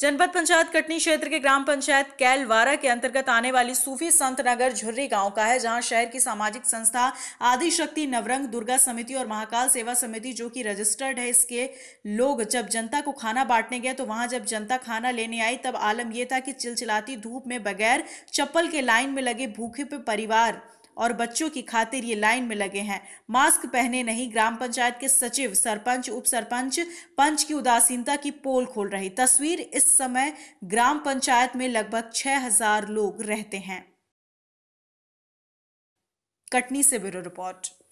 जनपद पंचायत कटनी क्षेत्र के ग्राम पंचायत कैलवारा के अंतर्गत आने वाली सूफी संत नगर झुर्री गांव का है जहां शहर की सामाजिक संस्था आदि शक्ति नवरंग दुर्गा समिति और महाकाल सेवा समिति जो कि रजिस्टर्ड है इसके लोग जब जनता को खाना बांटने गए तो वहां जब जनता खाना लेने आई तब आलम यह था कि चिलचिलाती धूप में बगैर चप्पल के लाइन में लगे भूखे पे परिवार और बच्चों की खातिर ये लाइन में लगे हैं मास्क पहने नहीं ग्राम पंचायत के सचिव सरपंच उप सरपंच पंच की उदासीनता की पोल खोल रही तस्वीर इस समय ग्राम पंचायत में लगभग हजार लोग रहते हैं कटनी से ब्यूरो रिपोर्ट